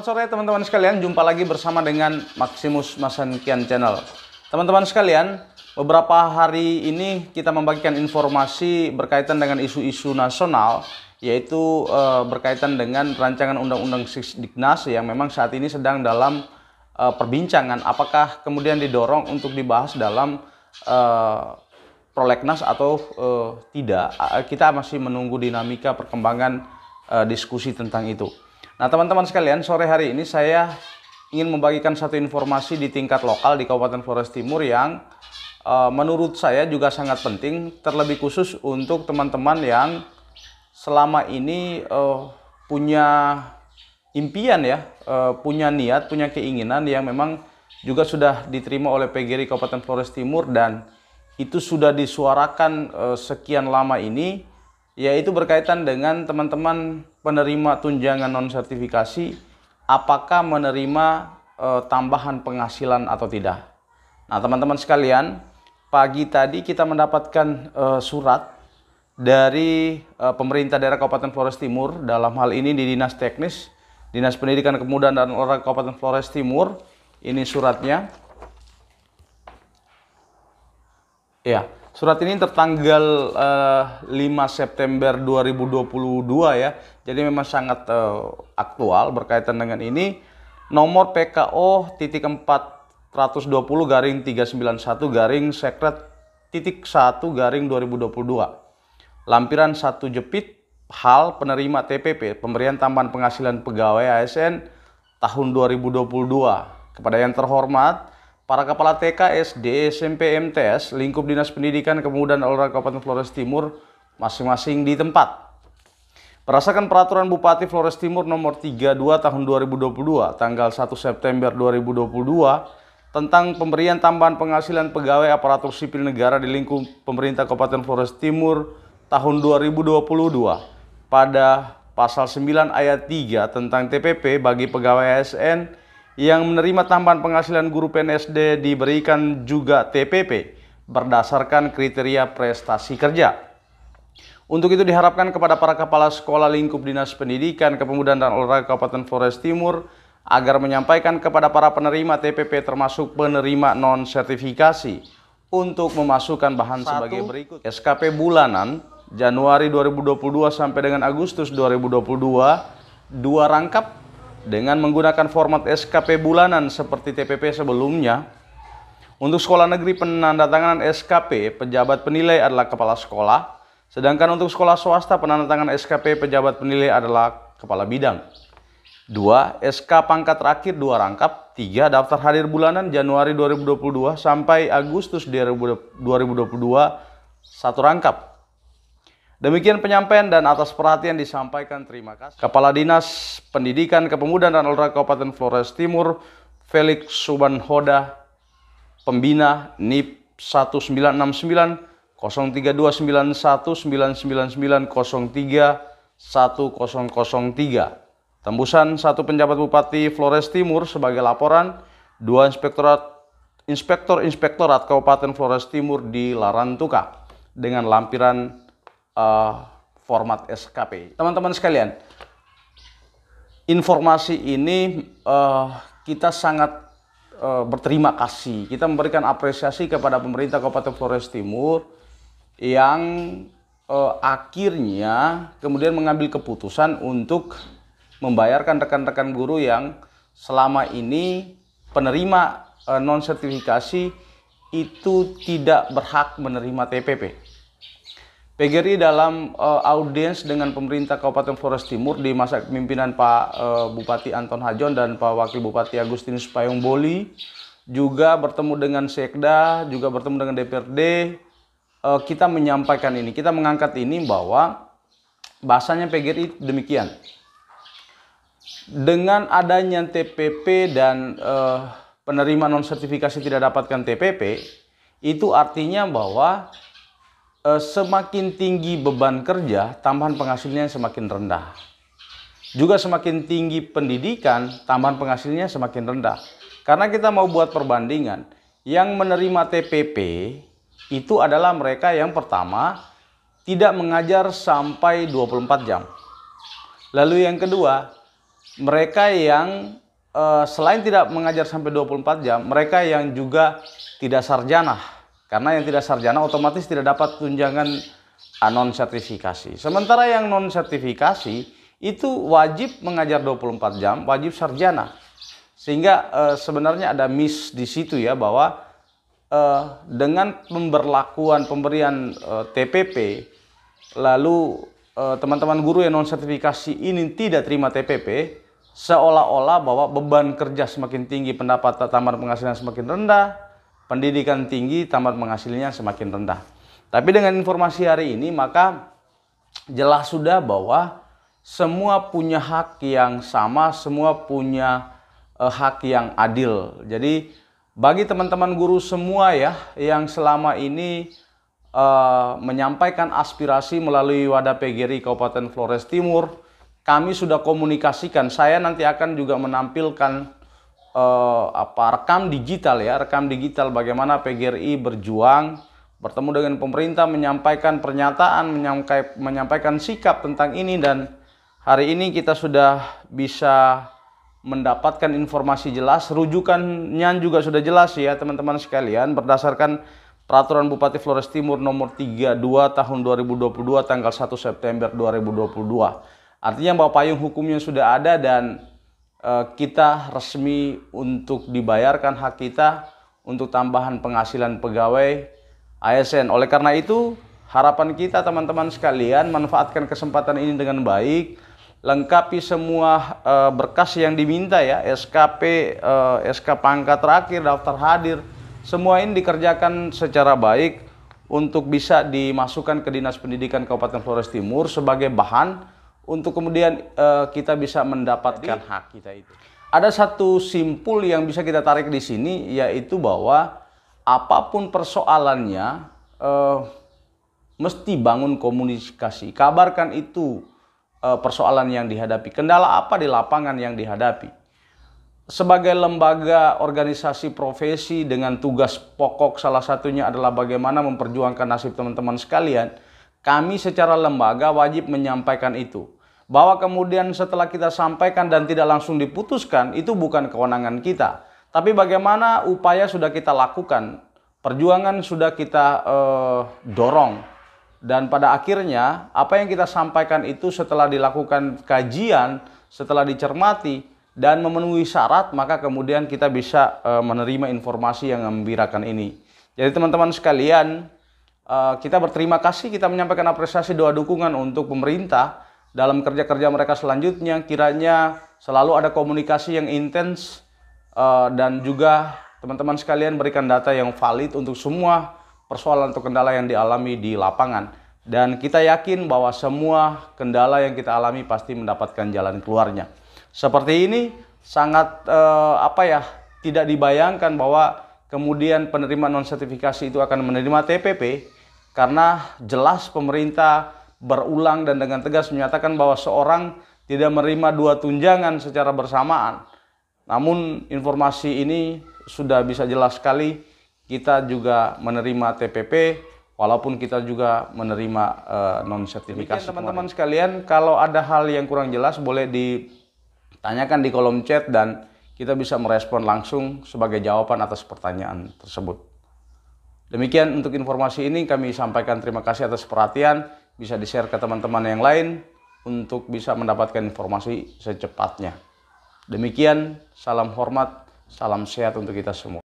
Selamat sore teman-teman sekalian, jumpa lagi bersama dengan Maximus Masankian Channel. Teman-teman sekalian, beberapa hari ini kita membagikan informasi berkaitan dengan isu-isu nasional, yaitu e, berkaitan dengan rancangan Undang-Undang Sisdiknas yang memang saat ini sedang dalam e, perbincangan. Apakah kemudian didorong untuk dibahas dalam e, prolegnas atau e, tidak? Kita masih menunggu dinamika perkembangan e, diskusi tentang itu. Nah, teman-teman sekalian, sore hari ini saya ingin membagikan satu informasi di tingkat lokal di Kabupaten Flores Timur yang e, menurut saya juga sangat penting, terlebih khusus untuk teman-teman yang selama ini e, punya impian ya, e, punya niat, punya keinginan yang memang juga sudah diterima oleh PGRI Kabupaten Flores Timur dan itu sudah disuarakan e, sekian lama ini yaitu berkaitan dengan teman-teman penerima tunjangan non sertifikasi apakah menerima e, tambahan penghasilan atau tidak. Nah, teman-teman sekalian, pagi tadi kita mendapatkan e, surat dari e, pemerintah daerah Kabupaten Flores Timur dalam hal ini di Dinas Teknis, Dinas Pendidikan Kemudahan dan Olahraga Kabupaten Flores Timur. Ini suratnya. Ya. Surat ini tertanggal uh, eh, 5 September 2022 ya. Jadi memang sangat uh, aktual berkaitan dengan ini. Nomor PKO titik 420 garing 391 garing sekret titik 1 garing 2022. Lampiran satu jepit hal penerima TPP pemberian tambahan penghasilan pegawai ASN tahun 2022 kepada yang terhormat Para kepala TK, SD, SMP, MTS, lingkup Dinas Pendidikan Kemudian Olahraga Kabupaten Flores Timur masing-masing di tempat. Berdasarkan peraturan Bupati Flores Timur nomor 32 tahun 2022 tanggal 1 September 2022 tentang pemberian tambahan penghasilan pegawai aparatur sipil negara di lingkup pemerintah Kabupaten Flores Timur tahun 2022 pada pasal 9 ayat 3 tentang TPP bagi pegawai ASN yang menerima tambahan penghasilan guru PNSD diberikan juga TPP berdasarkan kriteria prestasi kerja. Untuk itu diharapkan kepada para kepala sekolah lingkup Dinas Pendidikan, Kepemudaan dan Olahraga Kabupaten Flores Timur agar menyampaikan kepada para penerima TPP termasuk penerima non sertifikasi untuk memasukkan bahan Satu, sebagai berikut. SKP bulanan Januari 2022 sampai dengan Agustus 2022 dua rangkap dengan menggunakan format SKP bulanan seperti TPP sebelumnya, untuk sekolah negeri penandatanganan SKP pejabat penilai adalah kepala sekolah, sedangkan untuk sekolah swasta penandatanganan SKP pejabat penilai adalah kepala bidang. 2. SK pangkat terakhir dua rangkap 3. Daftar hadir bulanan Januari 2022 sampai Agustus 2022 satu rangkap Demikian penyampaian dan atas perhatian disampaikan terima kasih. Kepala Dinas Pendidikan Kepemudaan dan Olahraga Kabupaten Flores Timur, Felix Subanhoda, Pembina NIP 1969 03291999903103 Tembusan satu penjabat Bupati Flores Timur sebagai laporan, dua inspektorat inspektor inspektorat Kabupaten Flores Timur di Larantuka dengan lampiran uh, format SKP. Teman-teman sekalian, informasi ini uh, kita sangat uh, berterima kasih. Kita memberikan apresiasi kepada pemerintah Kabupaten Flores Timur yang uh, akhirnya kemudian mengambil keputusan untuk membayarkan rekan-rekan guru yang selama ini penerima uh, non sertifikasi itu tidak berhak menerima TPP. PGRI dalam uh, audiens dengan pemerintah Kabupaten Flores Timur di masa kepemimpinan Pak uh, Bupati Anton Hajon dan Pak Wakil Bupati Agustinus Payung Boli juga bertemu dengan Sekda, juga bertemu dengan DPRD. Uh, eh, kita menyampaikan ini, kita mengangkat ini bahwa bahasanya PGRI demikian. Dengan adanya TPP dan uh, penerima non sertifikasi tidak dapatkan TPP, itu artinya bahwa Eh, semakin tinggi beban kerja, tambahan penghasilnya semakin rendah. Juga semakin tinggi pendidikan, tambahan penghasilnya semakin rendah. Karena kita mau buat perbandingan, yang menerima TPP itu adalah mereka yang pertama tidak mengajar sampai 24 jam. Lalu yang kedua, mereka yang eh, selain tidak mengajar sampai 24 jam, mereka yang juga tidak sarjana karena yang tidak sarjana otomatis tidak dapat tunjangan non sertifikasi. Sementara yang non sertifikasi itu wajib mengajar 24 jam, wajib sarjana. Sehingga e, sebenarnya ada miss di situ ya bahwa e, dengan pemberlakuan pemberian e, eh, TPP lalu teman-teman guru yang non sertifikasi ini tidak terima TPP seolah-olah bahwa beban kerja semakin tinggi, pendapatan tambahan penghasilan semakin rendah, pendidikan tinggi tamat menghasilnya semakin rendah. Tapi dengan informasi hari ini maka jelas sudah bahwa semua punya hak yang sama, semua punya eh, hak yang adil. Jadi bagi teman-teman guru semua ya yang selama ini eh, menyampaikan aspirasi melalui wadah PGRI Kabupaten Flores Timur, kami sudah komunikasikan. Saya nanti akan juga menampilkan eh, apa rekam digital ya, rekam digital bagaimana PGRI berjuang bertemu dengan pemerintah menyampaikan pernyataan, menyampaikan, menyampaikan sikap tentang ini dan hari ini kita sudah bisa mendapatkan informasi jelas, rujukannya juga sudah jelas ya teman-teman sekalian berdasarkan Peraturan Bupati Flores Timur nomor 32 tahun 2022 tanggal 1 September 2022. Artinya bahwa payung hukumnya sudah ada dan Eh, kita resmi untuk dibayarkan hak kita untuk tambahan penghasilan pegawai ASN. Oleh karena itu, harapan kita teman-teman sekalian manfaatkan kesempatan ini dengan baik, lengkapi semua uh, berkas yang diminta ya, SKP, uh, eh, SK pangkat terakhir, daftar hadir, semua ini dikerjakan secara baik untuk bisa dimasukkan ke Dinas Pendidikan Kabupaten Flores Timur sebagai bahan untuk kemudian uh, kita bisa mendapatkan Jadi, hak kita itu. Ada satu simpul yang bisa kita tarik di sini yaitu bahwa apapun persoalannya uh, mesti bangun komunikasi. Kabarkan itu uh, persoalan yang dihadapi, kendala apa di lapangan yang dihadapi. Sebagai lembaga organisasi profesi dengan tugas pokok salah satunya adalah bagaimana memperjuangkan nasib teman-teman sekalian, kami secara lembaga wajib menyampaikan itu bahwa kemudian setelah kita sampaikan dan tidak langsung diputuskan itu bukan kewenangan kita. Tapi bagaimana upaya sudah kita lakukan, perjuangan sudah kita eh, dorong, dan pada akhirnya apa yang kita sampaikan itu setelah dilakukan kajian, setelah dicermati dan memenuhi syarat, maka kemudian kita bisa eh, menerima informasi yang mengembirakan ini. Jadi teman-teman sekalian, eh, kita berterima kasih, kita menyampaikan apresiasi doa dukungan untuk pemerintah dalam kerja-kerja mereka selanjutnya kiranya selalu ada komunikasi yang intens uh, dan juga teman-teman sekalian berikan data yang valid untuk semua persoalan atau kendala yang dialami di lapangan dan kita yakin bahwa semua kendala yang kita alami pasti mendapatkan jalan keluarnya. Seperti ini sangat uh, apa ya tidak dibayangkan bahwa kemudian penerima non sertifikasi itu akan menerima TPP karena jelas pemerintah berulang dan dengan tegas menyatakan bahwa seorang tidak menerima dua tunjangan secara bersamaan. Namun informasi ini sudah bisa jelas sekali kita juga menerima TPP walaupun kita juga menerima uh, eh, non sertifikasi. Teman-teman sekalian, kalau ada hal yang kurang jelas boleh ditanyakan di kolom chat dan kita bisa merespon langsung sebagai jawaban atas pertanyaan tersebut. Demikian untuk informasi ini kami sampaikan terima kasih atas perhatian bisa di-share ke teman-teman yang lain untuk bisa mendapatkan informasi secepatnya. Demikian, salam hormat, salam sehat untuk kita semua.